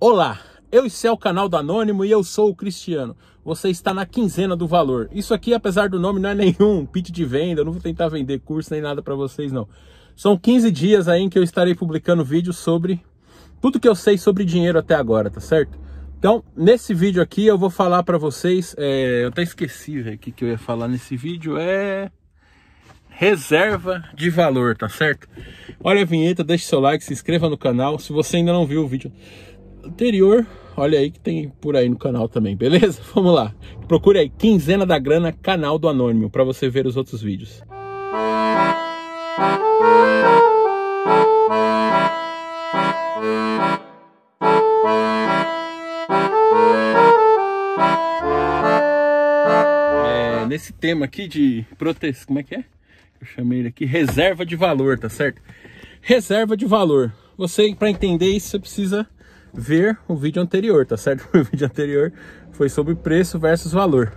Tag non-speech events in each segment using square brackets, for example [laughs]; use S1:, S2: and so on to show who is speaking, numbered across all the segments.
S1: Olá, eu é o canal do Anônimo e eu sou o Cristiano. Você está na quinzena do valor. Isso aqui, apesar do nome, não é nenhum pitch de venda, eu não vou tentar vender curso nem nada para vocês não. São 15 dias aí em que eu estarei publicando vídeos sobre tudo que eu sei sobre dinheiro até agora, tá certo? Então, nesse vídeo aqui eu vou falar para vocês, é... eu até esqueci o que eu ia falar nesse vídeo, é reserva de valor, tá certo? Olha a vinheta, deixe seu like, se inscreva no canal. Se você ainda não viu o vídeo anterior. Olha aí que tem por aí no canal também, beleza? [laughs] Vamos lá. Procure aí Quinzena da Grana, canal do Anônimo, para você ver os outros vídeos. É, nesse tema aqui de proteção, como é que é? Eu chamei ele aqui reserva de valor, tá certo? Reserva de valor. Você, para entender isso, você precisa ver o vídeo anterior, tá certo? [laughs] O vídeo anterior foi sobre preço versus valor.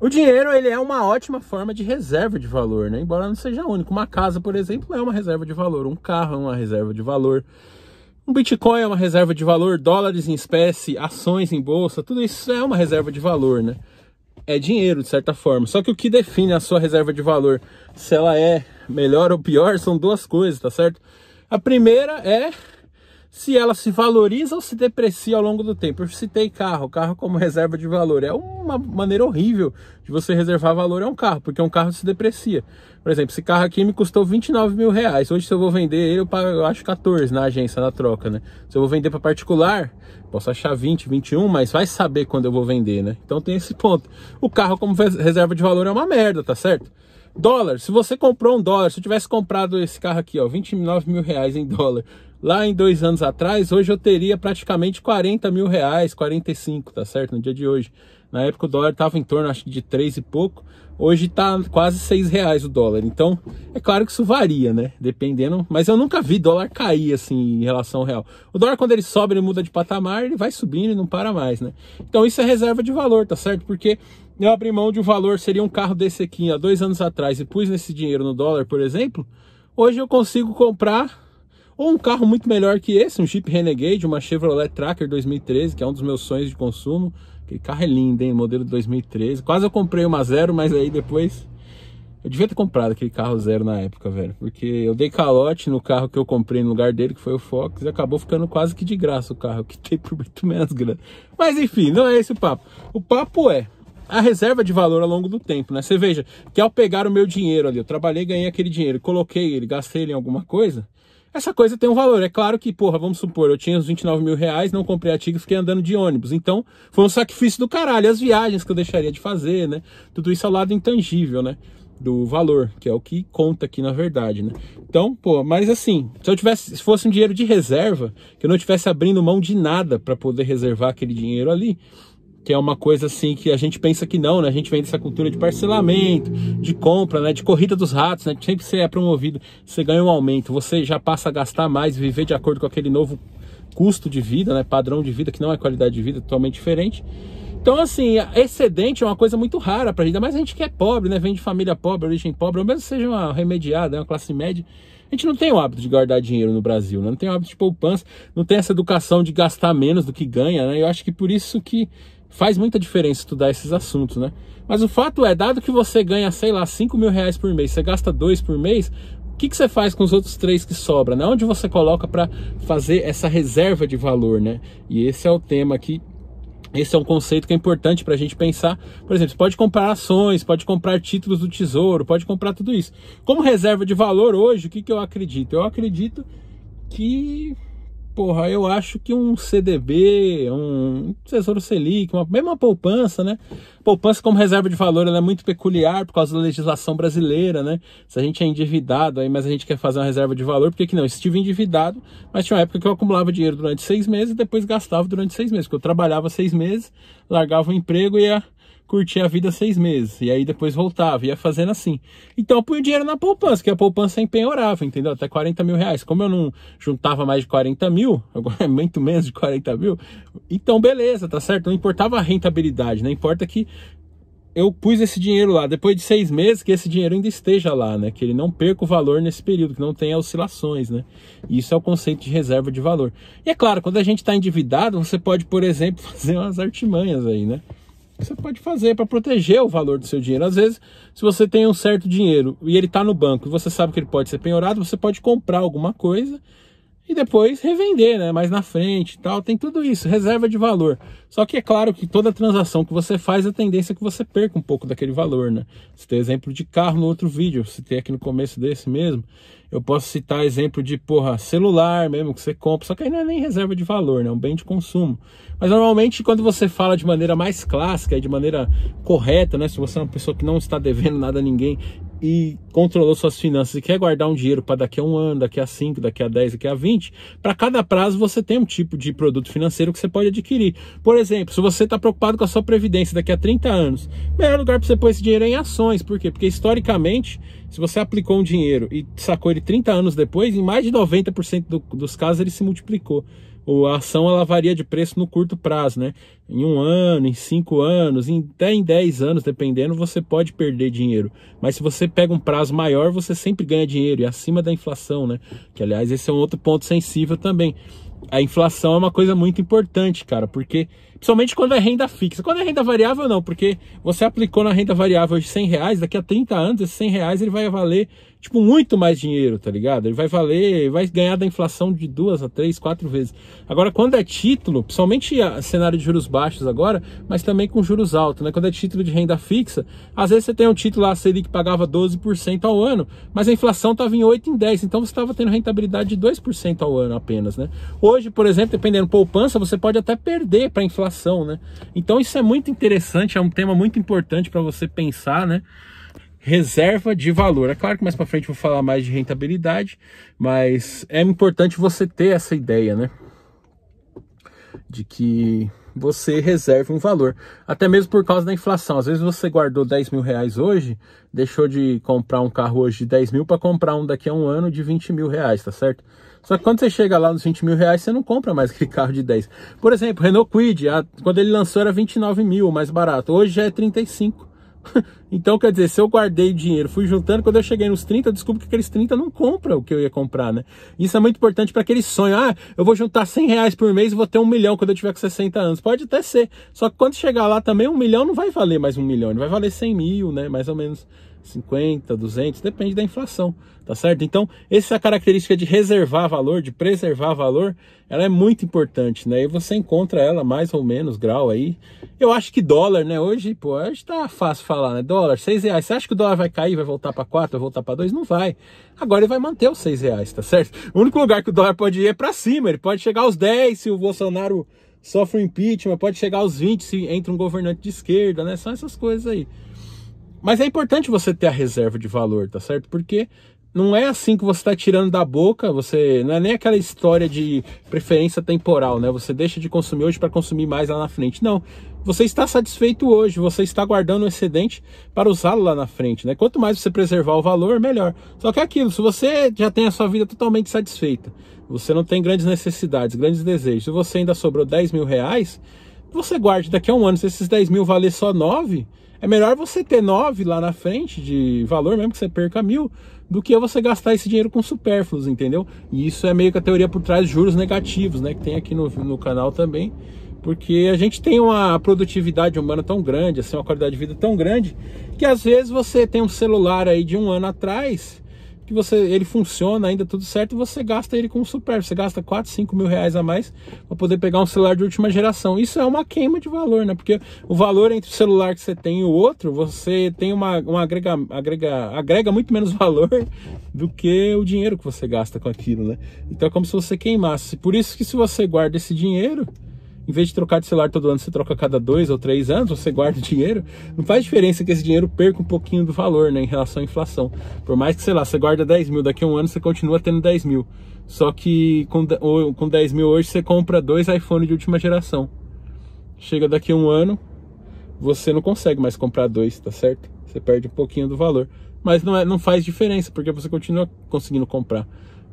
S1: O dinheiro ele é uma ótima forma de reserva de valor, né? Embora não seja único. Uma casa, por exemplo, é uma reserva de valor. Um carro é uma reserva de valor. Um Bitcoin é uma reserva de valor. Dólares em espécie, ações em bolsa, tudo isso é uma reserva de valor, né? É dinheiro, de certa forma. Só que o que define a sua reserva de valor, se ela é melhor ou pior, são duas coisas, tá certo? A primeira é se ela se valoriza ou se deprecia ao longo do tempo. Eu citei carro, carro como [laughs] reserva de valor. É uma maneira horrível de você reservar valor a um carro, porque um carro se deprecia. Por exemplo, esse carro aqui me custou 29 mil reais. Hoje, se eu vou vender ele, eu pago, eu acho, 14 na agência, na troca, né? Se eu vou vender para particular, posso achar 20, 21, mas vai saber quando eu vou vender, né? Então tem esse ponto. O carro como reserva de valor é uma merda, tá certo? Dólar, se você comprou um dólar, se eu tivesse comprado esse carro aqui, ó, 29 mil reais em dólar, lá em dois anos atrás, hoje eu teria praticamente 40 mil reais, 45, tá certo? No dia de hoje. Na época o dólar estava em torno, acho que de 3 e pouco. Hoje está quase 6 reais o dólar. Então, é claro que isso varia, né? Dependendo. Mas eu nunca vi dólar cair assim em relação ao real. O dólar, quando ele sobe, ele muda de patamar, ele vai subindo e não para mais, né? Então, isso é reserva de valor, tá certo? Porque eu abri mão de um valor, seria um carro desse aqui há dois anos atrás e pus nesse dinheiro no dólar, por exemplo. Hoje eu consigo comprar ou um carro muito melhor que esse, um Jeep Renegade, uma Chevrolet Tracker 2013, que é um dos meus sonhos de consumo. Que carro é lindo, hein? Modelo 2013. Quase eu comprei uma zero, mas aí depois... Eu devia ter comprado aquele carro zero na época, velho. Porque eu dei calote no carro que eu comprei no lugar dele, que foi o Fox, e acabou ficando quase que de graça o carro, que tem por muito menos grana. Mas enfim, não é esse o papo. O papo é a reserva de valor ao longo do tempo, né? Você veja que ao pegar o meu dinheiro ali, eu trabalhei, ganhei aquele dinheiro, coloquei ele, gastei ele em alguma coisa, essa coisa tem um valor. É claro que, porra, vamos supor, eu tinha os 29 mil reais, não comprei a Tigre, fiquei andando de ônibus. Então, foi um sacrifício do caralho. As viagens que eu deixaria de fazer, né? Tudo isso ao lado intangível, né? Do valor, que é o que conta aqui na verdade, né? Então, pô, mas assim, se eu tivesse, se fosse um dinheiro de reserva, que eu não tivesse abrindo mão de nada para poder reservar aquele dinheiro ali, que é uma coisa assim que a gente pensa que não, né? A gente vem dessa cultura de parcelamento, de compra, né? De corrida dos ratos, né? Sempre você é promovido, você ganha um aumento, você já passa a gastar mais, viver de acordo com aquele novo custo de vida, né? Padrão de vida que não é qualidade de vida, totalmente diferente. Então, assim, excedente é uma coisa muito rara para a gente, mas a gente que é pobre, né? Vem de família pobre, origem pobre, ou mesmo seja uma remediada, né? uma classe média. A gente não tem o hábito de guardar dinheiro no Brasil, né? não tem o hábito de poupança, não tem essa educação de gastar menos do que ganha, né? Eu acho que por isso que faz muita diferença estudar esses assuntos, né? Mas o fato é, dado que você ganha, sei lá, 5 mil reais por mês, você gasta dois por mês, o que, que você faz com os outros três que sobra? Né? Onde você coloca para fazer essa reserva de valor, né? E esse é o tema aqui esse é um conceito que é importante para a gente pensar. Por exemplo, pode comprar ações, pode comprar títulos do tesouro, pode comprar tudo isso. Como reserva de valor hoje, o que, que eu acredito? Eu acredito que porra, eu acho que um CDB, um Tesouro Selic, uma, mesmo uma poupança, né? Poupança como reserva de valor, ela é muito peculiar por causa da legislação brasileira, né? Se a gente é endividado, aí, mas a gente quer fazer uma reserva de valor, por que, que não? Estive endividado, mas tinha uma época que eu acumulava dinheiro durante seis meses e depois gastava durante seis meses, porque eu trabalhava seis meses, largava o emprego e ia curtir a vida seis meses. E aí depois voltava, ia fazendo assim. Então eu punho dinheiro na poupança, que a poupança empenhorava, entendeu? Até 40 mil reais. Como eu não juntava mais de 40 mil, [laughs] agora é muito menos de 40 mil, então beleza, tá certo? Não importava a rentabilidade, né? Importa que eu pus esse dinheiro lá, depois de seis meses, que esse dinheiro ainda esteja lá, né? Que ele não perca o valor nesse período, que não tenha oscilações, né? Isso é o conceito de reserva de valor. E é claro, quando a gente está endividado, você pode, por exemplo, [laughs] fazer umas artimanhas aí, né? você pode fazer para proteger o valor do seu dinheiro. Às vezes, se você tem um certo dinheiro e ele está no banco e você sabe que ele pode ser penhorado, você pode comprar alguma coisa e depois revender, né? Mais na frente e tal. Tem tudo isso, reserva de valor. Só que é claro que toda transação que você faz, a tendência é que você perca um pouco daquele valor, né? Citei exemplo de carro no outro vídeo, citei aqui no começo desse mesmo. Eu posso citar exemplo de, porra, celular mesmo que você compra, só que aí não é nem reserva de valor, né? É um bem de consumo. Mas normalmente quando você fala de maneira mais clássica e de maneira correta, né? Se você é uma pessoa que não está devendo nada a ninguém e controlou suas finanças e quer guardar um dinheiro para daqui a um ano, daqui a cinco, daqui a dez, daqui a vinte, para cada prazo você tem um tipo de produto financeiro que você pode adquirir. Por exemplo, se você está preocupado com a sua previdência daqui a 30 anos, melhor lugar para você pôr esse dinheiro é em ações. Por quê? Porque historicamente, se você aplicou um dinheiro e sacou ele 30 anos depois, em mais de 90% do, dos casos ele se multiplicou a ação ela varia de preço no curto prazo, né? Em um ano, em cinco anos, em, até em dez anos, dependendo, você pode perder dinheiro. Mas se você pega um prazo maior, você sempre ganha dinheiro e acima da inflação, né? Que aliás, esse é um outro ponto sensível também. A inflação é uma coisa muito importante, cara, porque Principalmente quando é renda fixa. Quando é renda variável, não, porque você aplicou na renda variável de 100 reais, daqui a 30 anos, esses 100 reais ele vai valer, tipo, muito mais dinheiro, tá ligado? Ele vai valer, vai ganhar da inflação de duas a três, quatro vezes. Agora, quando é título, principalmente cenário de juros baixos agora, mas também com juros altos, né? Quando é título de renda fixa, às vezes você tem um título lá, a que pagava 12% ao ano, mas a inflação estava em 8, em 10, então você estava tendo rentabilidade de 2% ao ano apenas, né? Hoje, por exemplo, dependendo poupança, você pode até perder para inflação né? Então isso é muito interessante, é um tema muito importante para você pensar, né? Reserva de valor. É claro que mais para frente vou falar mais de rentabilidade, mas é importante você ter essa ideia, né? De que você reserve um valor. Até mesmo por causa da inflação. Às vezes você guardou 10 mil reais hoje, deixou de comprar um carro hoje de 10 mil para comprar um daqui a um ano de 20 mil reais, tá certo? Só que quando você chega lá nos 20 mil reais, você não compra mais [laughs] aquele carro de 10. Por exemplo, Renault Quid, a, quando ele lançou era 29 mil, mais barato. Hoje já é 35. [laughs] Então, quer dizer, se eu guardei dinheiro, fui juntando, quando eu cheguei nos 30, eu descubro que aqueles 30 não compra o que eu ia comprar, né? Isso é muito importante para aquele sonho. Ah, eu vou juntar 100 reais por mês e vou ter um milhão quando eu tiver com 60 anos. Pode até ser. Só que quando chegar lá também, um milhão não vai valer mais um milhão, ele vai valer 100 mil, né? Mais ou menos 50, 200, depende da inflação tá certo? Então, essa é característica de reservar valor, de preservar valor, ela é muito importante, né? E você encontra ela mais ou menos grau aí. Eu acho que dólar, né? Hoje, pô, hoje tá fácil falar, né? Dólar, seis reais. Você acha que o dólar vai cair, vai voltar para quatro, vai voltar para dois? Não vai. Agora ele vai manter os seis reais, tá certo? O único lugar que o dólar pode ir é para cima. Ele pode chegar aos 10 se o Bolsonaro sofre um impeachment, pode chegar aos 20 se entra um governante de esquerda, né? São essas coisas aí. Mas é importante você ter a reserva de valor, tá certo? Porque não é assim que você está tirando da boca, você não é nem aquela história de preferência temporal, né? Você deixa de consumir hoje para consumir mais lá na frente. Não, você está satisfeito hoje, você está guardando o excedente para usá-lo lá na frente, né? Quanto mais você preservar o valor, melhor. Só que é aquilo, se você já tem a sua vida totalmente satisfeita, você não tem grandes necessidades, grandes desejos, e você ainda sobrou 10 mil reais, você guarde daqui a um ano, se esses 10 mil valer só 9, é melhor você ter 9 lá na frente de valor, mesmo que você perca mil, do que você gastar esse dinheiro com supérfluos, entendeu? E isso é meio que a teoria por trás de juros negativos, né? Que tem aqui no, no canal também. Porque a gente tem uma produtividade humana tão grande, assim, uma qualidade de vida tão grande, que às vezes você tem um celular aí de um ano atrás que você ele funciona ainda tudo certo e você gasta ele com super. Você gasta 4, 5 mil reais a mais para poder pegar um celular de última geração. Isso é uma queima de valor, né? Porque o valor entre o celular que você tem e o outro, você tem uma, uma agrega, agrega, agrega muito menos [laughs] valor do que o dinheiro que você gasta com aquilo, né? Então é como se você queimasse. Por isso que se você guarda esse dinheiro, em vez de trocar de celular todo ano, você troca cada dois ou três anos, você guarda o dinheiro, não faz diferença que esse dinheiro perca um pouquinho do valor, né, em relação à inflação. Por mais que, sei lá, você guarda 10 mil, daqui a um ano você continua tendo 10 mil. Só que com, com 10 mil hoje você compra dois iPhone de última geração. Chega daqui a um ano, você não consegue mais comprar dois, tá certo? Você perde um pouquinho do valor. Mas não, é, não faz diferença, porque você continua conseguindo comprar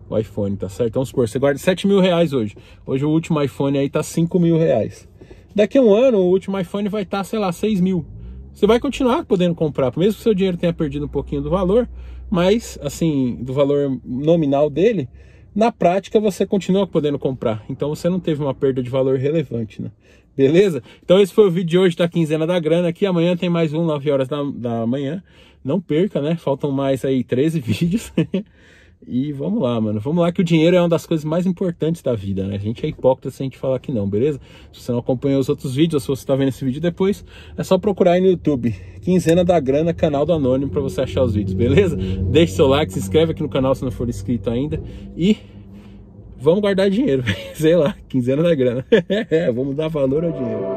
S1: o iPhone, tá certo? Vamos supor, você guarda 7 mil reais hoje. Hoje o último iPhone aí tá 5 mil reais. Daqui a um ano o último iPhone vai estar, tá, sei lá, 6 mil. Você vai continuar podendo comprar, mesmo que seu dinheiro tenha perdido um pouquinho do valor, mas, assim, do valor nominal dele, na prática você continua podendo comprar. Então você não teve uma perda de valor relevante, né? Beleza? Então esse foi o vídeo de hoje da quinzena da grana. Aqui amanhã tem mais um, 9 horas da, da manhã. Não perca, né? Faltam mais aí 13 [laughs] vídeos. E vamos lá, mano. Vamos lá que o dinheiro é uma das coisas mais importantes da vida, né? A gente é hipócrita se a gente falar que não, beleza? Se você não acompanhou os outros vídeos, ou se você tá vendo esse vídeo depois, é só procurar aí no YouTube. Quinzena da Grana, canal do Anônimo, para você achar os vídeos, beleza? Deixe seu like, se inscreve aqui no canal se não for inscrito ainda. E vamos guardar dinheiro, [laughs] sei lá, quinzena da grana. [laughs] É, vamos dar valor ao dinheiro.